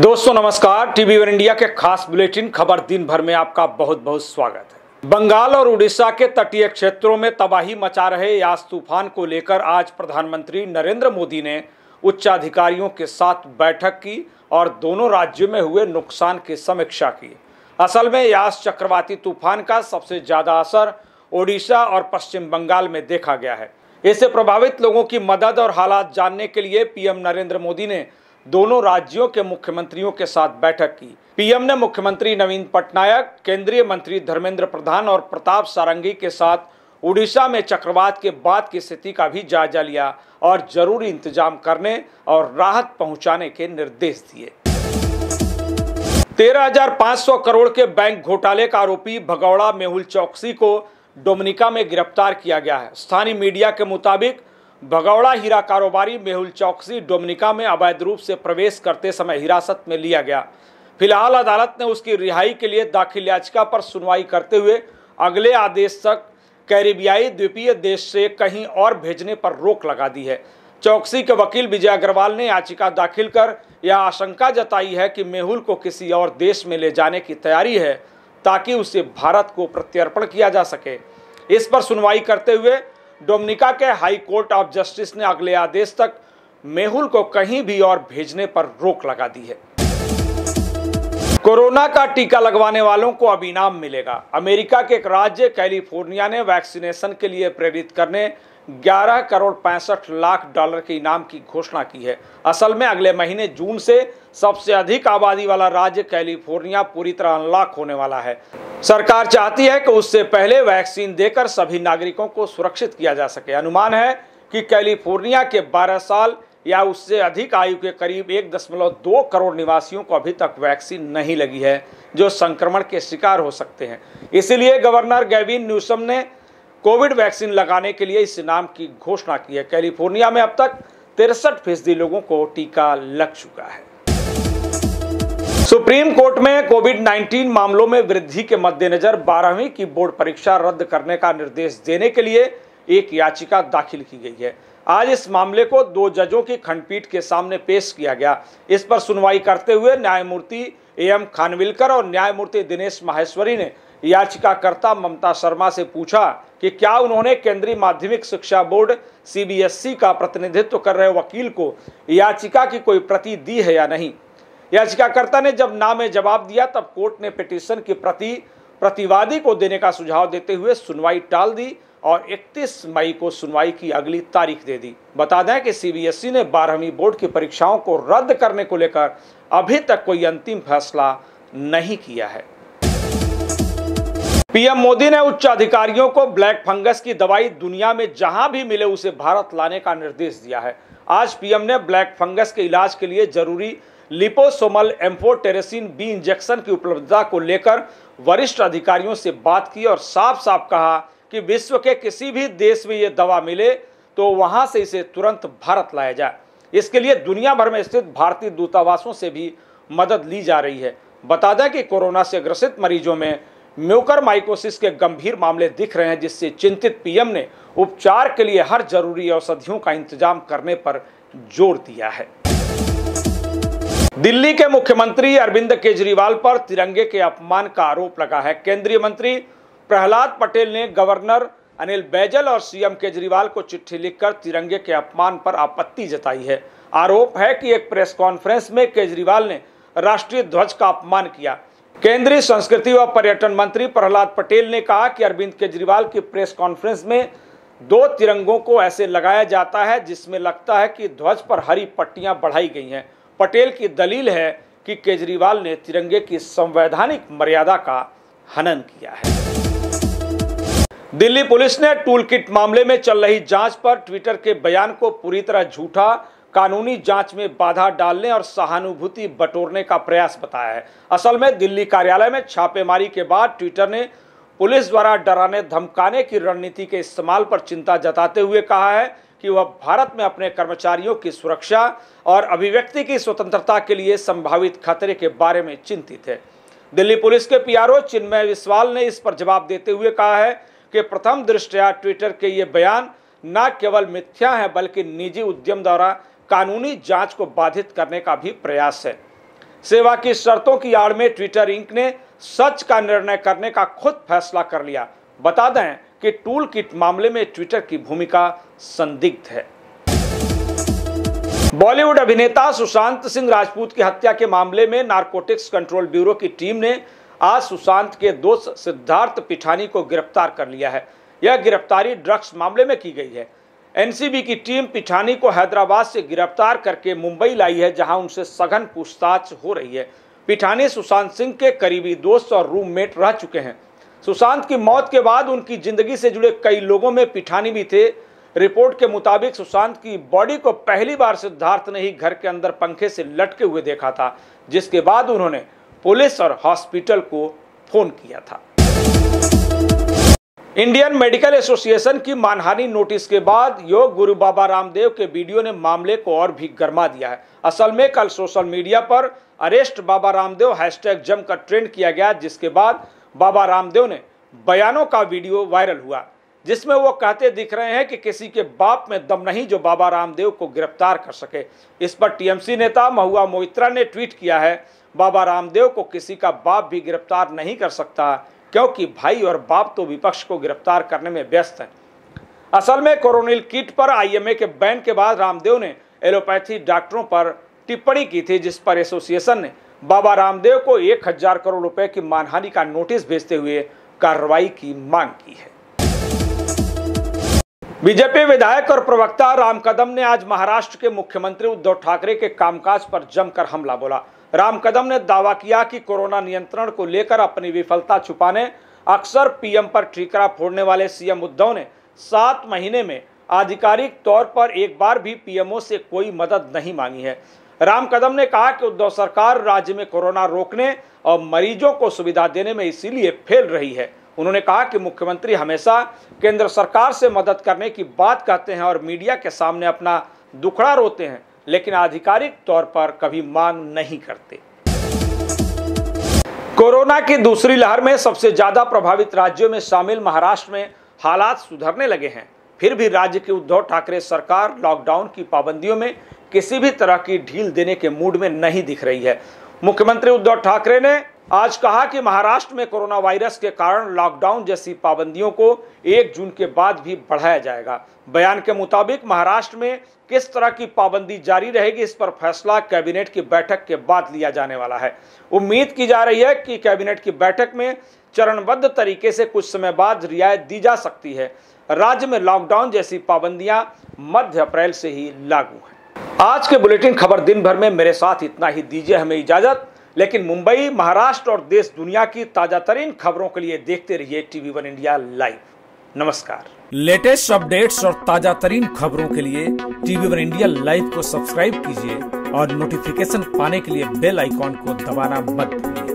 दोस्तों नमस्कार TV one India के खास बुलेटिन खबर दिन भर में आपका बहुत बहुत स्वागत है बंगाल और उड़ीसा के तटीय क्षेत्रों में तबाही मचा रहे यास तूफान को लेकर आज प्रधानमंत्री नरेंद्र मोदी ने उच्चाधिकारियों के साथ बैठक की और दोनों राज्यों में हुए नुकसान की समीक्षा की असल में यास चक्रवाती तूफान का सबसे ज़्यादा असर ओडिशा और पश्चिम बंगाल में देखा गया है इससे प्रभावित लोगों की मदद और हालात जानने के लिए पीएम नरेंद्र मोदी ने दोनों राज्यों के मुख्यमंत्रियों के साथ बैठक की पीएम ने मुख्यमंत्री नवीन पटनायक केंद्रीय मंत्री धर्मेंद्र प्रधान और प्रताप सारंगी के साथ उड़ीसा में चक्रवात के बाद की स्थिति का भी जायजा लिया और जरूरी इंतजाम करने और राहत पहुंचाने के निर्देश दिए 13,500 करोड़ के बैंक घोटाले का आरोपी भगौड़ा मेहुल चौकसी को डोमिनिका में गिरफ्तार किया गया है स्थानीय मीडिया के मुताबिक भगौड़ा हीरा कारोबारी मेहुल चौकसी डोमिनिका में अवैध रूप से प्रवेश करते समय हिरासत में लिया गया फिलहाल अदालत ने उसकी रिहाई के लिए दाखिल याचिका पर सुनवाई करते हुए अगले आदेश तक कैरिबियाई द्वीपीय देश से कहीं और भेजने पर रोक लगा दी है चौकसी के वकील विजय अग्रवाल ने याचिका दाखिल कर यह आशंका जताई है कि मेहुल को किसी और देश में ले जाने की तैयारी है ताकि उसे भारत को प्रत्यर्पण किया जा सके इस पर सुनवाई करते हुए डोमनिका के हाई कोर्ट ऑफ जस्टिस ने अगले आदेश तक मेहुल को कहीं भी और भेजने पर रोक लगा दी है कोरोना का टीका लगवाने वालों को अब इनाम मिलेगा अमेरिका के एक राज्य कैलिफोर्निया ने वैक्सीनेशन के लिए प्रेरित करने 11 करोड़ पैंसठ लाख डॉलर के इनाम की घोषणा की है असल में अगले महीने जून से सबसे अधिक आबादी वाला राज्य कैलिफोर्निया पूरी तरह अनलॉक होने वाला है सरकार चाहती है कि उससे पहले वैक्सीन देकर सभी नागरिकों को सुरक्षित किया जा सके अनुमान है कि कैलिफोर्निया के 12 साल या उससे अधिक आयु के करीब एक दशमलव दो करोड़ निवासियों को अभी तक वैक्सीन नहीं लगी है जो संक्रमण के शिकार हो सकते हैं इसीलिए गवर्नर गैविन न्यूसम ने कोविड वैक्सीन लगाने के लिए इस इनाम की घोषणा की है कैलिफोर्निया में अब तक तिरसठ फीसदी लोगों को टीका लग चुका है सुप्रीम कोर्ट में कोविड 19 मामलों में वृद्धि के मद्देनजर बारहवीं की बोर्ड परीक्षा रद्द करने का निर्देश देने के लिए एक याचिका दाखिल की गई है आज इस मामले को दो जजों की खंडपीठ के सामने पेश किया गया इस पर सुनवाई करते हुए न्यायमूर्ति ए एम खानविलकर और न्यायमूर्ति दिनेश माहेश्वरी ने याचिकाकर्ता ममता शर्मा से पूछा कि क्या उन्होंने केंद्रीय माध्यमिक शिक्षा बोर्ड सीबीएसई का प्रतिनिधित्व कर रहे वकील को याचिका की कोई प्रति दी है या नहीं याचिकाकर्ता ने जब नाम में जवाब दिया तब कोर्ट ने पिटीशन के प्रति प्रतिवादी को देने का सुझाव देते हुए सुनवाई टाल दी और 31 मई को सुनवाई की अगली तारीख दे दी बता दें कि सीबीएसई e ने बारहवीं बोर्ड की परीक्षाओं को रद्द करने को लेकर अभी तक कोई अंतिम फैसला नहीं किया है पीएम मोदी ने उच्च अधिकारियों को ब्लैक फंगस की दवाई दुनिया में जहां भी मिले उसे भारत लाने का निर्देश दिया है आज पीएम ने ब्लैक फंगस के इलाज के लिए जरूरी लिपोसोमल एम्फोटेरेसिन बी इंजेक्शन की उपलब्धता को लेकर वरिष्ठ अधिकारियों से बात की और साफ साफ कहा कि विश्व के किसी भी देश में ये दवा मिले तो वहाँ से इसे तुरंत भारत लाया जाए इसके लिए दुनिया भर में स्थित भारतीय दूतावासों से भी मदद ली जा रही है बता दें कि कोरोना से ग्रसित मरीजों में म्यूकर माइकोसिस के गंभीर मामले दिख रहे हैं जिससे चिंतित पीएम ने उपचार के लिए हर जरूरी औषधियों का इंतजाम करने पर जोर दिया है दिल्ली के मुख्यमंत्री अरविंद केजरीवाल पर तिरंगे के अपमान का आरोप लगा है केंद्रीय मंत्री प्रहलाद पटेल ने गवर्नर अनिल बैजल और सीएम केजरीवाल को चिट्ठी लिखकर तिरंगे के अपमान पर आपत्ति जताई है आरोप है कि एक प्रेस कॉन्फ्रेंस में केजरीवाल ने राष्ट्रीय ध्वज का अपमान किया केंद्रीय संस्कृति व पर्यटन मंत्री प्रहलाद पटेल ने कहा कि अरविंद केजरीवाल की प्रेस कॉन्फ्रेंस में दो तिरंगों को ऐसे लगाया जाता है जिसमें लगता है कि ध्वज पर हरी पट्टियां बढ़ाई गई हैं पटेल की दलील है कि केजरीवाल ने तिरंगे की संवैधानिक मर्यादा का हनन किया है दिल्ली पुलिस ने टूल किट मामले में चल रही जांच पर ट्विटर के बयान को पूरी तरह झूठा कानूनी जांच में बाधा डालने और सहानुभूति बटोरने का प्रयास बताया है असल में दिल्ली कार्यालय में छापेमारी के बाद ट्विटर ने पुलिस द्वारा डराने धमकाने की रणनीति के इस्तेमाल पर चिंता जताते हुए कहा है कि वह भारत में अपने कर्मचारियों की सुरक्षा और अभिव्यक्ति की स्वतंत्रता के लिए संभावित खतरे के बारे में चिंतित है दिल्ली पुलिस के पीआरओ चिन्मय विश्वाल ने इस पर जवाब देते हुए कहा है कि प्रथम दृष्टया ट्विटर के ये बयान न केवल मिथ्या है बल्कि निजी उद्यम द्वारा कानूनी जांच को बाधित करने का भी प्रयास है सेवा की शर्तों की आड़ में ट्विटर इंक ने सच का निर्णय करने का खुद फैसला कर लिया बता दें कि टूल किट मामले में ट्विटर की भूमिका संदिग्ध है बॉलीवुड अभिनेता सुशांत सिंह राजपूत की हत्या के मामले में नारकोटिक्स कंट्रोल ब्यूरो की टीम ने आज सुशांत के दोस्त सिद्धार्थ पिठानी को गिरफ्तार कर लिया है यह गिरफ्तारी ड्रग्स मामले में की गई है एनसीबी की टीम पिठानी को हैदराबाद से गिरफ्तार करके मुंबई लाई है जहां उनसे सघन पूछताछ हो रही है पिठानी सुशांत सिंह के करीबी दोस्त और रूममेट रह चुके हैं सुशांत की मौत के बाद उनकी जिंदगी से जुड़े कई लोगों में पिठानी भी थे रिपोर्ट के मुताबिक सुशांत की बॉडी को पहली बार सिद्धार्थ ने ही घर के अंदर पंखे से लटके हुए देखा था जिसके बाद उन्होंने पुलिस और हॉस्पिटल को फोन किया था इंडियन मेडिकल एसोसिएशन की मानहानि नोटिस के बाद योग गुरु बाबा रामदेव के वीडियो ने मामले को और भी गर्मा दिया है असल में कल सोशल मीडिया पर अरेस्ट बाबा रामदेव हैशटैग जमकर ट्रेंड किया गया जिसके बाद बाबा रामदेव ने बयानों का वीडियो वायरल हुआ जिसमें वो कहते दिख रहे हैं कि किसी के बाप में दम नहीं जो बाबा रामदेव को गिरफ्तार कर सके इस पर टीएमसी नेता महुआ मोहित्रा ने ट्वीट किया है बाबा रामदेव को किसी का बाप भी गिरफ्तार नहीं कर सकता क्योंकि भाई और बाप तो विपक्ष को गिरफ्तार करने में व्यस्त हैं असल में कोरोनिल किट पर आईएमए के बैन के बाद रामदेव ने एलोपैथी डॉक्टरों पर टिप्पणी की थी जिस पर एसोसिएशन ने बाबा रामदेव को एक हजार करोड़ रुपए की मानहानि का नोटिस भेजते हुए कार्रवाई की मांग की है बीजेपी विधायक और प्रवक्ता राम कदम ने आज महाराष्ट्र के मुख्यमंत्री उद्धव ठाकरे के कामकाज पर जमकर हमला बोला राम कदम ने दावा किया कि कोरोना नियंत्रण को लेकर अपनी विफलता छुपाने अक्सर पीएम पर ठीकरा फोड़ने वाले सीएम उद्धव ने सात महीने में आधिकारिक तौर पर एक बार भी पीएमओ से कोई मदद नहीं मांगी है राम कदम ने कहा कि उद्धव सरकार राज्य में कोरोना रोकने और मरीजों को सुविधा देने में इसीलिए फेल रही है उन्होंने कहा कि मुख्यमंत्री हमेशा केंद्र सरकार से मदद करने की बात कहते हैं और मीडिया के सामने अपना दुखड़ा रोते हैं लेकिन आधिकारिक तौर पर कभी मांग नहीं करते कोरोना की दूसरी लहर में सबसे ज्यादा प्रभावित राज्यों में शामिल महाराष्ट्र में हालात सुधरने लगे हैं फिर भी राज्य की उद्धव ठाकरे सरकार लॉकडाउन की पाबंदियों में किसी भी तरह की ढील देने के मूड में नहीं दिख रही है मुख्यमंत्री उद्धव ठाकरे ने आज कहा कि महाराष्ट्र में कोरोना वायरस के कारण लॉकडाउन जैसी पाबंदियों को एक जून के बाद भी बढ़ाया जाएगा बयान के मुताबिक महाराष्ट्र में किस तरह की पाबंदी जारी रहेगी इस पर फैसला कैबिनेट की बैठक के बाद लिया जाने वाला है उम्मीद की जा रही है कि कैबिनेट की बैठक में चरणबद्ध तरीके से कुछ समय बाद रियायत दी जा सकती है राज्य में लॉकडाउन जैसी पाबंदियां मध्य अप्रैल से ही लागू हैं आज के बुलेटिन खबर दिन भर में मेरे साथ इतना ही दीजिए हमें इजाजत लेकिन मुंबई महाराष्ट्र और देश दुनिया की ताजा तरीन खबरों के लिए देखते रहिए टीवी वन इंडिया लाइव नमस्कार लेटेस्ट अपडेट्स और ताजा तरीन खबरों के लिए टीवी वन इंडिया लाइव को सब्सक्राइब कीजिए और नोटिफिकेशन पाने के लिए बेल आइकॉन को दबाना मत भूलिए